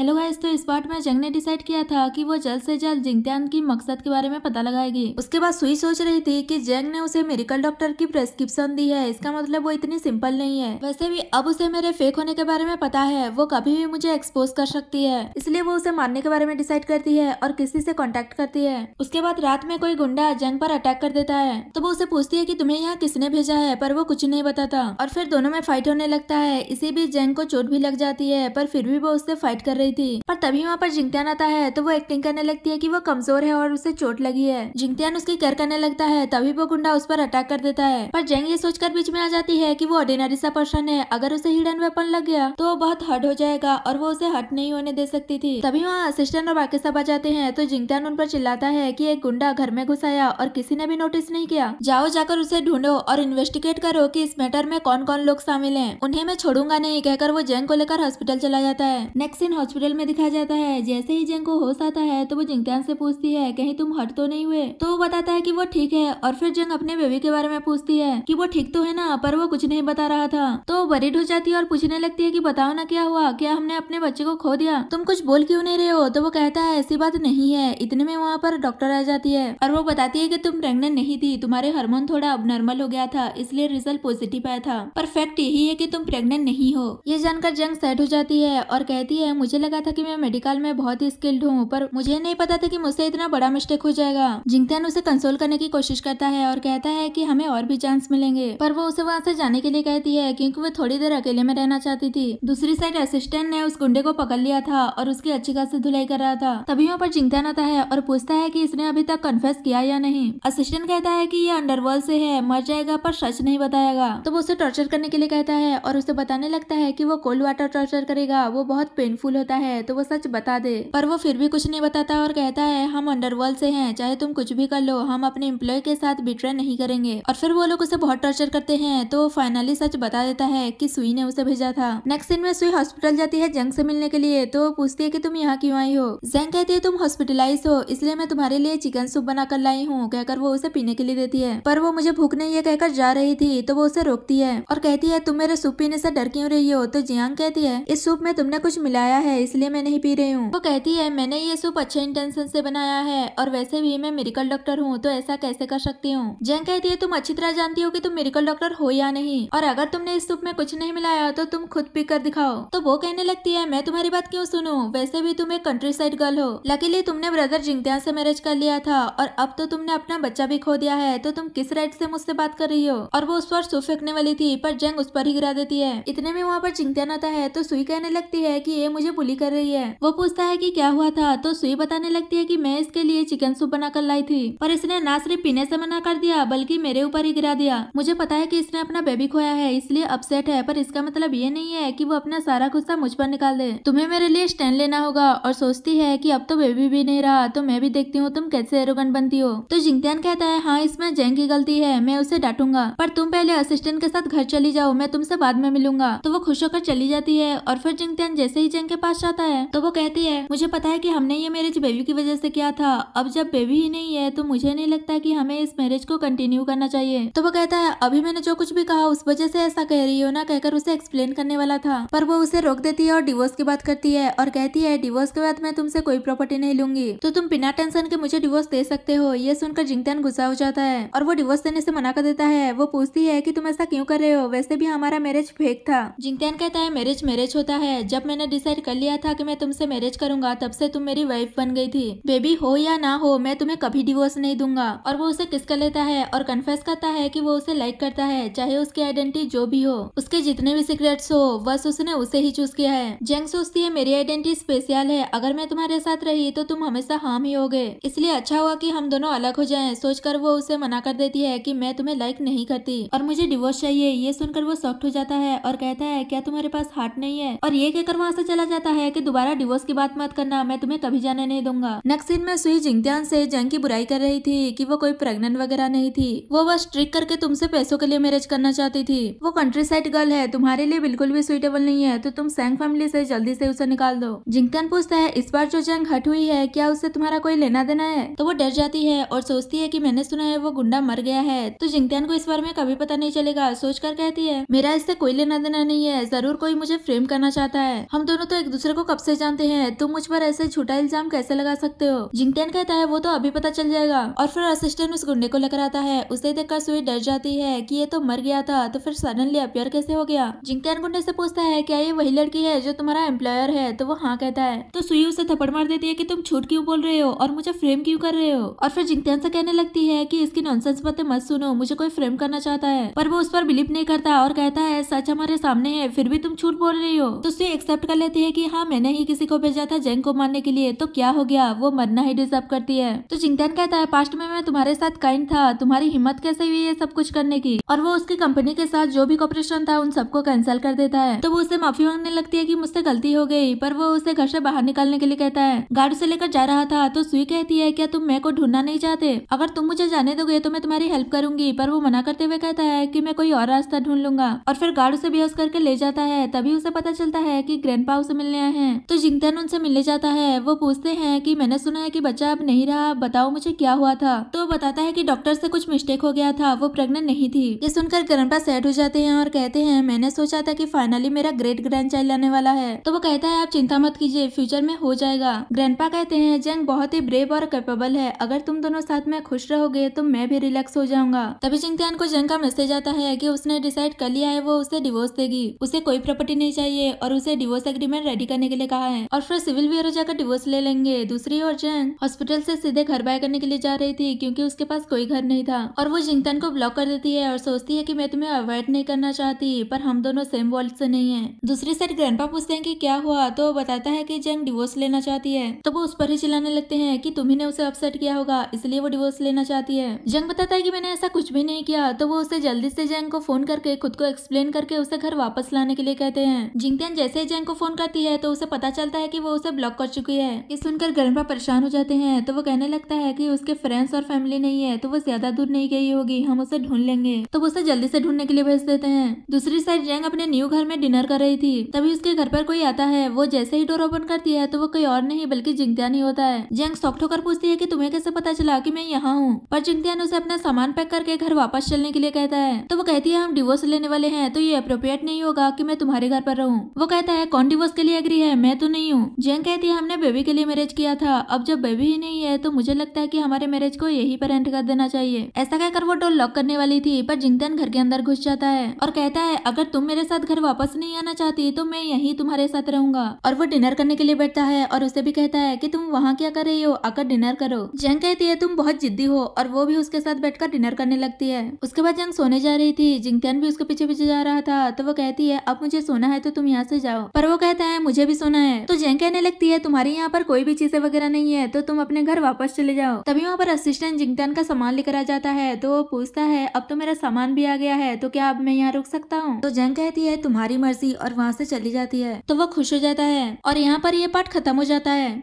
hello guys तो इस part में जंग ने डिसाइड किया था कि वो जल्द से जल्द जिंगत्यान की मकसद के बारे में पता लगाएगी उसके बाद सुई सोच रही थी कि जंग ने उसे मेडिकल डॉक्टर की प्रेस्क्रिप्शन दी है इसका मतलब वो इतनी सिंपल नहीं है वैसे भी अब उसे मेरे फेक होने के बारे में पता है वो कभी भी मुझे एक्सपोज कर सकती है इसलिए वो उसे मारने के बारे में डिसाइड करती है और किसी से कॉन्टेक्ट करती है उसके बाद रात में कोई गुंडा जंग पर अटैक कर देता है तो वो उसे पूछती है की तुम्हें यहाँ किसने भेजा है पर वो कुछ नहीं बताता और फिर दोनों में फाइट होने लगता है इसी बीच जंग को चोट भी लग जाती है पर फिर भी वो उससे फाइट कर रही गई थी पर तभी वहाँ पर जिंगत्यान आता है तो वो एक्टिंग करने लगती है की वो कमजोर है और उसे चोट लगी है जिंगत्यान उसकी केयर करने लगता है तभी वो गुंडा उस पर अटैक कर देता है पर जेंग ये सोचकर बीच में आ जाती है की वो ऑर्डिनरी सा पर्सन है अगर उसे हिडन वेपन लग गया तो वो बहुत हर्ट हो जाएगा और वो उसे हट नहीं होने दे सकती थी तभी वहाँ असिस्टेंट और बाकी सब आ जाते हैं तो जिंगत्यान उन पर चिल्लाता है की एक गुंडा घर में घुस आया और किसी ने भी नोटिस नहीं किया जाओ जाकर उसे ढूंढो और इन्वेस्टिगेट करो की इस मैटर में कौन कौन लोग शामिल है उन्हें मैं छोड़ूंगा नहीं कहकर वो जैंग को लेकर हॉस्पिटल चला जाता है नेक्स्ट इन हॉस्पिटल हॉस्पिटल में दिखाया जाता है जैसे ही जेंग को होश आता है तो वो जिंगटैन से पूछती है कहीं तुम हट तो नहीं हुए तो वो बताता है की वो ठीक है और फिर जंग अपने बेबी के बारे में पूछती है की वो ठीक तो है ना पर वो कुछ नहीं बता रहा था तो बरीड हो जाती है और पूछने लगती है की बताओ ना क्या हुआ क्या हमने अपने बच्चे को खो दिया तुम कुछ बोल क्यों नहीं रहे हो तो वो कहता है ऐसी बात नहीं है इतने में वहाँ पर डॉक्टर आ जाती है और वो बताती है की तुम प्रेगनेंट नहीं थी तुम्हारे हार्मोन थोड़ा अब नॉर्मल हो गया था इसलिए रिजल्ट पॉजिटिव आया था पर फैक्ट यही है की तुम प्रेगनेंट नहीं हो ये जानकर जंग सेट हो जाती है और कहती है मुझे लगा था कि मैं मेडिकल में बहुत ही स्किल्ड हूँ पर मुझे नहीं पता था कि मुझसे इतना बड़ा मिस्टेक हो जाएगा जिंगतैन उसे कंसोल करने की कोशिश करता है और कहता है कि हमें और भी चांस मिलेंगे पर वो उसे वहाँ से जाने के लिए कहती है क्योंकि वो थोड़ी देर अकेले में रहना चाहती थी दूसरी साइड असिस्टेंट ने उस गुंडे को पकड़ लिया था और उसकी अच्छी खास धुलाई कर रहा था तभी वहाँ पर जिंगतन आता है और पूछता है की इसने अभी तक कन्फेस किया या नहीं असिस्टेंट कहता है की ये अंडरवर्ल्ड से है मर जाएगा पर सच नहीं बताएगा तो वो उसे टॉर्चर करने के लिए कहता है और उसे बताने लगता है की वो कोल्ड वाटर टॉर्चर करेगा वो बहुत पेनफुल होता करता है तो वो सच बता दे पर वो फिर भी कुछ नहीं बताता और कहता है हम अंडरवर्ल्ड से हैं चाहे तुम कुछ भी कर लो हम अपने एम्प्लॉय के साथ बिट्रे नहीं करेंगे और फिर वो लोग उसे बहुत टॉर्चर करते हैं तो फाइनली सच बता देता है की सुई ने उसे भेजा था नेक्स्ट दिन में सुई हॉस्पिटल जाती है जंग से मिलने के लिए तो पूछती है की तुम यहाँ क्यों आई हो जंग कहती है तुम हॉस्पिटलाइज हो इसलिए मैं तुम्हारे लिए चिकन सूप बना कर लाई हूँ कहकर वो उसे पीने के लिए देती है पर वो मुझे भूख नहीं है कहकर जा रही थी तो वो उसे रोकती है और कहती है तुम मेरे सूप पीने से डर क्यों रही हो तो जियांग कहती है इस सूप में तुमने कुछ मिलाया है है इसलिए मैं नहीं पी रही हूँ वो कहती है मैंने ये सूप अच्छे इंटेंशन से बनाया है और वैसे भी मैं मेरिकल डॉक्टर हूँ तो ऐसा कैसे कर सकती हूँ जैन कहती है तुम अच्छी तरह जानती हो कि तुम मेरिकल डॉक्टर हो या नहीं और अगर तुमने इस सूप में कुछ नहीं मिलाया तो तुम खुद पी कर दिखाओ तो वो कहने लगती है मैं तुम्हारी बात क्यों सुनू वैसे भी तुम एक कंट्री साइड गर्ल हो लकीली तुमने ब्रदर जिंगत्या से मैरिज कर लिया था और अब तो तुमने अपना बच्चा भी खो दिया है तो तुम किस राइट से मुझसे बात कर रही हो और वो उस पर सूप फेंकने वाली थी पर जंग उस पर ही गिरा देती है इतने में वहाँ पर चिंतन आता है तो सुई कहने लगती है की ये मुझे पुलिस कबूली कर रही है वो पूछता है कि क्या हुआ था तो सुई बताने लगती है कि मैं इसके लिए चिकन सूप बनाकर लाई थी पर इसने ना सिर्फ पीने से मना कर दिया बल्कि मेरे ऊपर ही गिरा दिया मुझे पता है कि इसने अपना बेबी खोया है इसलिए अपसेट है पर इसका मतलब ये नहीं है कि वो अपना सारा गुस्सा मुझ पर निकाल दे तुम्हें मेरे लिए स्टैंड लेना होगा और सोचती है कि अब तो बेबी भी नहीं रहा तो मैं भी देखती हूँ तुम कैसे एरोगन बनती हो तो जिंगतियान कहता है हाँ इसमें जैंग की गलती है मैं उसे डांटूंगा पर तुम पहले असिस्टेंट के साथ घर चली जाओ मैं तुमसे बाद में मिलूंगा तो वो खुश होकर चली जाती है और फिर जिंगतियान जैसे ही जैंग के पास जाता है तो वो कहती है मुझे पता है की हमने ये मैरिज बेबी की वजह से किया था अब जब बेबी ही नहीं है तो मुझे नहीं लगता की हमें इस मैरिज को कंटिन्यू करना चाहिए तो वो कहता है अभी मैंने जो कुछ भी कहा उस वजह से ऐसा कह रही हो ना कहकर उसे एक्सप्लेन करने वाला था पर वो उसे रोक देती है और डिवोर्स की बात करती है और कहती है डिवोर्स के बाद मैं तुमसे कोई प्रॉपर्टी नहीं लूंगी तो तुम बिना टेंशन के मुझे डिवोर्स दे सकते हो ये सुनकर जिंगतन गुस्सा हो जाता है और वो डिवोर्स देने से मना कर देता है वो पूछती है की तुम ऐसा क्यूँ कर रहे हो वैसे भी हमारा मैरिज फेक था जिंगतन कहता है मैरिज मैरिज होता है जब मैंने डिसाइड कर लिया लिया था कि मैं तुमसे मैरिज करूंगा तब से तुम मेरी वाइफ बन गई थी बेबी हो या ना हो मैं तुम्हें कभी डिवोर्स नहीं दूंगा और वो उसे किस कर लेता है और कन्फेस करता है कि वो उसे लाइक करता है चाहे उसकी आइडेंटिटी जो भी हो उसके जितने भी सीक्रेट्स हो बस उसने उसे ही चूज किया है जेंग सोचती है मेरी आइडेंटिटी स्पेशल है अगर मैं तुम्हारे साथ रही तो तुम हमेशा हार्म ही हो गए इसलिए अच्छा हुआ की हम दोनों अलग हो जाए सोचकर वो उसे मना कर देती है की मैं तुम्हें लाइक नहीं करती और मुझे डिवोर्स चाहिए ये सुनकर वो सॉफ्ट हो जाता है और कहता है क्या तुम्हारे पास हार्ट नहीं है और ये कहकर वहाँ से चला जाता है है कि दोबारा डिवोर्स की बात मत करना मैं तुम्हें कभी जाने नहीं दूंगा नक्सिन में सुई जिंगत्यान से जंग की बुराई कर रही थी कि वो कोई प्रेग्नेंट वगैरह नहीं थी वो बस ट्रिक करके तुमसे पैसों के लिए मैरिज करना चाहती थी वो कंट्री साइड गर्ल है तुम्हारे लिए बिल्कुल भी सुइटेबल नहीं है तो तुम सैंग फैमिली से जल्दी से उसे निकाल दो जिंगतन पूछता है इस बार जो जंग हट हुई है क्या उससे तुम्हारा कोई लेना देना है तो वो डर जाती है और सोचती है की मैंने सुना है वो गुंडा मर गया है तो जिंगतन को इस बार में कभी पता नहीं चलेगा सोच कर कहती है मेरा इससे कोई लेना देना नहीं है जरूर कोई मुझे फ्रेम करना चाहता है हम दोनों तो एक दूसरे दूसरे को कब से जानते हैं तुम मुझ पर ऐसे झूठा इल्जाम कैसे लगा सकते हो जिंगटेन कहता है वो तो अभी पता चल जाएगा और फिर असिस्टेंट उस गुंडे को लकराता है उसे देखकर सुई डर जाती है कि ये तो मर गया था तो फिर सडनली अपियर कैसे हो गया जिंगटेन गुंडे से पूछता है क्या ये वही लड़की है जो तुम्हारा एम्प्लॉयर है तो वो हाँ कहता है तो सुई उसे थप्पड़ मार देती है की तुम छूट क्यूँ बोल रहे हो और मुझे फ्रेम क्यूँ कर रहे हो और फिर जिंगटेन से कहने लगती है की इसकी नॉनसेंस बातें मत सुनो मुझे कोई फ्रेम करना चाहता है पर वो उस पर बिलीव नहीं करता और कहता है सच हमारे सामने है फिर भी तुम छूट बोल रही हो तो सुई एक्सेप्ट कर लेती है की हाँ मैंने ही किसी को भेजा था जैंग को मारने के लिए तो क्या हो गया वो मरना ही डिजर्व करती है तो चिंतन कहता है पास्ट में मैं तुम्हारे साथ काइंड था तुम्हारी हिम्मत कैसे हुई है सब कुछ करने की और वो उसकी कंपनी के साथ जो भी कॉपरेशन था उन सबको कैंसिल कर देता है तो वो उसे माफी मांगने लगती है की मुझसे गलती हो गई पर वो उसे घर से बाहर निकालने के लिए कहता है गार्ड से लेकर जा रहा था तो सुई कहती है क्या तुम मैं को ढूंढना नहीं चाहते अगर तुम मुझे जाने दोगे तो मैं तुम्हारी हेल्प करूंगी पर वो मना करते हुए कहता है की मैं कोई और रास्ता ढूंढ लूंगा और फिर गार्ड उसे बेहोश करके ले जाता है तभी उसे पता चलता है की ग्रैंड उसे मिलने गया है तो जिंगतन उनसे मिलने जाता है वो पूछते हैं कि मैंने सुना है कि बच्चा अब नहीं रहा बताओ मुझे क्या हुआ था तो बताता है कि डॉक्टर से कुछ मिस्टेक हो गया था वो प्रेग्नेंट नहीं थी ये सुनकर गरम्पा सेट हो जाते हैं और कहते हैं मैंने सोचा था की फाइनली मेरा ग्रेट ग्रैंड चाइल्ड आने वाला है तो वो कहता है आप चिंता मत कीजिए फ्यूचर में हो जाएगा ग्रैंडपा कहते हैं जंग बहुत ही ब्रेव और कैपेबल है अगर तुम दोनों साथ में खुश रहोगे तो मैं भी रिलैक्स हो जाऊंगा तभी चिंगतियान को जंग का मैसेज आता है कि उसने डिसाइड कर लिया है वो उसे डिवोर्स देगी उसे कोई प्रॉपर्टी नहीं चाहिए और उसे डिवोर्स एग्रीमेंट रेडी करने के लिए कहा है और फिर सिविल भी हो जाकर डिवोर्स ले लेंगे दूसरी ओर जैन हॉस्पिटल से सीधे घर बाय करने के लिए जा रही थी क्योंकि उसके पास कोई घर नहीं था और वो जिंगतन को ब्लॉक कर देती है और सोचती है की मैं तुम्हें अवॉइड नहीं करना चाहती पर हम दोनों सेम वर्ल्ड से नहीं है दूसरी साइड ग्रैंडपा पूछते हैं की क्या हुआ तो वो बताता है की जैंग डिवोर्स लेना चाहती है तो वो उस पर ही चिल्लाने लगते हैं की तुम्हें उसे अपसेट किया होगा इसलिए वो डिवोर्स लेना चाहती है जंग बताता है की मैंने ऐसा कुछ भी नहीं किया तो वो उसे जल्दी से जैंग को फोन करके खुद को एक्सप्लेन करके उसे घर वापस लाने के लिए कहते हैं जिंगतियान जैसे जैंग को फोन करती है तो उसे पता चलता है कि वो उसे ब्लॉक कर चुकी है ये सुनकर ग्रैंडपा परेशान हो जाते हैं तो वो कहने लगता है कि उसके फ्रेंड्स और फैमिली नहीं है तो वो ज्यादा दूर नहीं गई होगी हम उसे ढूंढ लेंगे तो उसे जल्दी से ढूंढने के लिए भेज देते हैं दूसरी साइड जैंग अपने न्यू घर में डिनर कर रही थी तभी उसके घर पर कोई आता है वो जैसे ही डोर ओपन करती है तो वो कोई और नहीं बल्कि नहीं होता है जैंग सॉफ्ट होकर पूछती है की तुम्हें कैसे पता चला की मैं यहाँ हूँ पर जिंगत्यान उसे अपना सामान पैक करके घर वापस चलने के लिए कहता है तो वो कहती है हम डिवोर्स लेने वाले हैं तो ये अप्रोप्रिएट नहीं होगा की मैं तुम्हारे घर पर रहूँ वो कहता है कौन डिवोर्स के लिए रही है मैं तो नहीं हूँ जैन कहती है हमने बेबी के लिए मैरिज किया था अब जब बेबी ही नहीं है तो मुझे लगता है की हमारे मैरिज को यही पर एंड कर देना चाहिए ऐसा कहकर वो डोर लॉक करने वाली थी पर जिंगतन घर के अंदर घुस जाता है और कहता है अगर तुम मेरे साथ घर वापस नहीं आना चाहती तो मैं यही तुम्हारे साथ रहूंगा और वो डिनर करने के लिए बैठता है और उसे भी कहता है की तुम वहाँ क्या कर रही हो आकर डिनर करो जंग कहती है तुम बहुत जिद्दी हो और वो भी उसके साथ बैठ डिनर करने लगती है उसके बाद जंग सोने जा रही थी जिंगतन भी उसके पीछे पीछे जा रहा था तो वो कहती है अब मुझे सोना है तो तुम यहाँ से जाओ पर वो कहता है मुझे मुझे भी सुना है तो जैन कहने लगती है तुम्हारे यहाँ पर कोई भी चीजें वगैरह नहीं है तो तुम अपने घर वापस चले जाओ तभी वहाँ पर असिस्टेंट जिंगटन का सामान लेकर आ जाता है तो वो पूछता है अब तो मेरा सामान भी आ गया है तो क्या अब मैं यहाँ रुक सकता हूँ तो जैन कहती है तुम्हारी मर्जी और वहाँ से चली जाती है तो वो खुश हो जाता है और यहाँ पर ये पार्ट खत्म हो जाता है